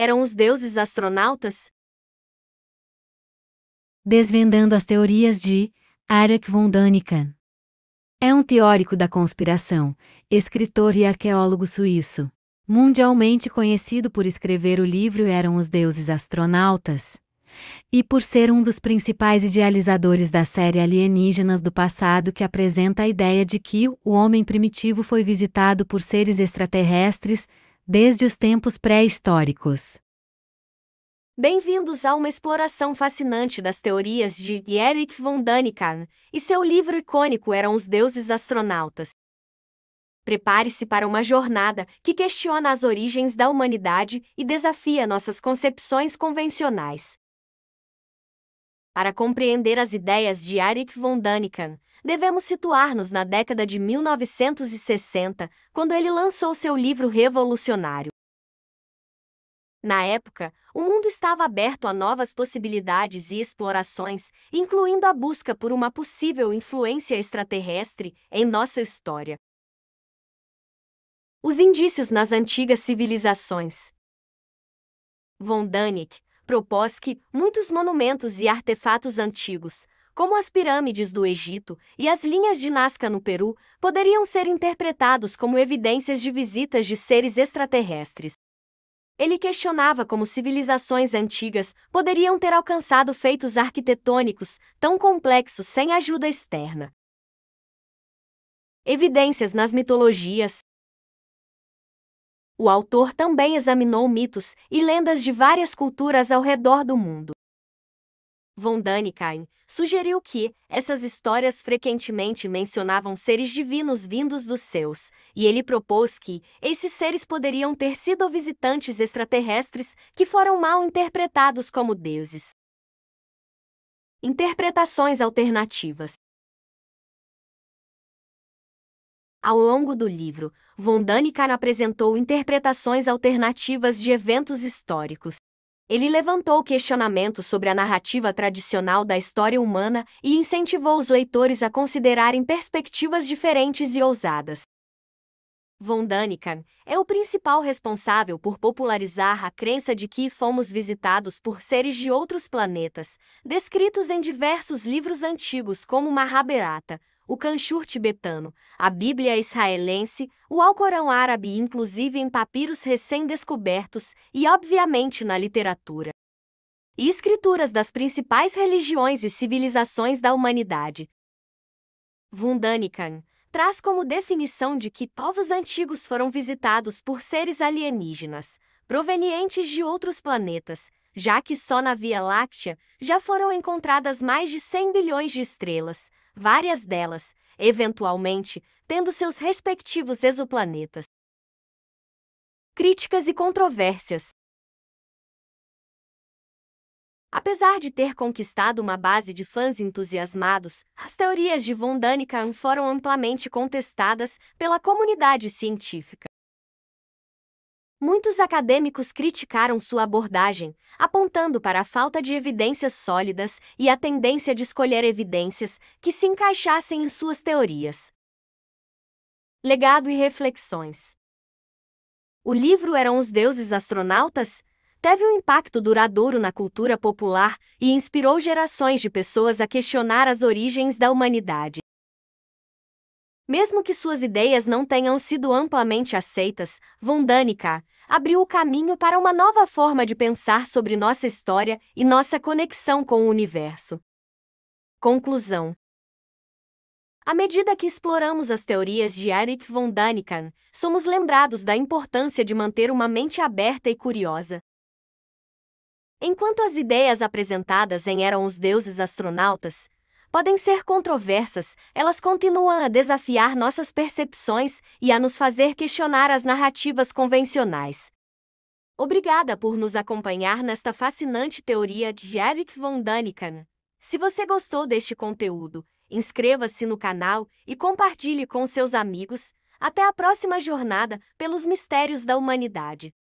Eram os deuses astronautas? Desvendando as teorias de Arik von Däniken. É um teórico da conspiração, escritor e arqueólogo suíço. Mundialmente conhecido por escrever o livro Eram os Deuses Astronautas, e por ser um dos principais idealizadores da série Alienígenas do Passado que apresenta a ideia de que o homem primitivo foi visitado por seres extraterrestres, desde os tempos pré-históricos. Bem-vindos a uma exploração fascinante das teorias de Erich von Däniken e seu livro icônico eram os deuses astronautas. Prepare-se para uma jornada que questiona as origens da humanidade e desafia nossas concepções convencionais. Para compreender as ideias de Erich von Däniken, devemos situar-nos na década de 1960, quando ele lançou seu livro revolucionário. Na época, o mundo estava aberto a novas possibilidades e explorações, incluindo a busca por uma possível influência extraterrestre em nossa história. Os indícios nas antigas civilizações. Von Däniken propôs que muitos monumentos e artefatos antigos, como as pirâmides do Egito e as linhas de Nazca no Peru, poderiam ser interpretados como evidências de visitas de seres extraterrestres. Ele questionava como civilizações antigas poderiam ter alcançado feitos arquitetônicos tão complexos sem ajuda externa. Evidências nas mitologias, o autor também examinou mitos e lendas de várias culturas ao redor do mundo. Von Däniken sugeriu que essas histórias frequentemente mencionavam seres divinos vindos dos céus, e ele propôs que esses seres poderiam ter sido visitantes extraterrestres que foram mal interpretados como deuses. Interpretações alternativas Ao longo do livro, von Däniken apresentou interpretações alternativas de eventos históricos. Ele levantou questionamentos sobre a narrativa tradicional da história humana e incentivou os leitores a considerarem perspectivas diferentes e ousadas. Von Däniken é o principal responsável por popularizar a crença de que fomos visitados por seres de outros planetas, descritos em diversos livros antigos como Mahabharata, o Kanshur tibetano, a Bíblia israelense, o Alcorão árabe, inclusive em papiros recém-descobertos e, obviamente, na literatura. E escrituras das principais religiões e civilizações da humanidade. Vundanikan traz como definição de que povos antigos foram visitados por seres alienígenas, provenientes de outros planetas, já que só na Via Láctea já foram encontradas mais de 100 bilhões de estrelas, várias delas, eventualmente, tendo seus respectivos exoplanetas. Críticas e controvérsias Apesar de ter conquistado uma base de fãs entusiasmados, as teorias de von Däniken foram amplamente contestadas pela comunidade científica. Muitos acadêmicos criticaram sua abordagem, apontando para a falta de evidências sólidas e a tendência de escolher evidências que se encaixassem em suas teorias. Legado e reflexões. O livro Eram os Deuses Astronautas teve um impacto duradouro na cultura popular e inspirou gerações de pessoas a questionar as origens da humanidade. Mesmo que suas ideias não tenham sido amplamente aceitas, Vondânica abriu o caminho para uma nova forma de pensar sobre nossa história e nossa conexão com o universo. Conclusão à medida que exploramos as teorias de Erich von Däniken, somos lembrados da importância de manter uma mente aberta e curiosa. Enquanto as ideias apresentadas em Eram os Deuses Astronautas podem ser controversas, elas continuam a desafiar nossas percepções e a nos fazer questionar as narrativas convencionais. Obrigada por nos acompanhar nesta fascinante teoria de Eric von Däniken. Se você gostou deste conteúdo, inscreva-se no canal e compartilhe com seus amigos. Até a próxima jornada pelos mistérios da humanidade.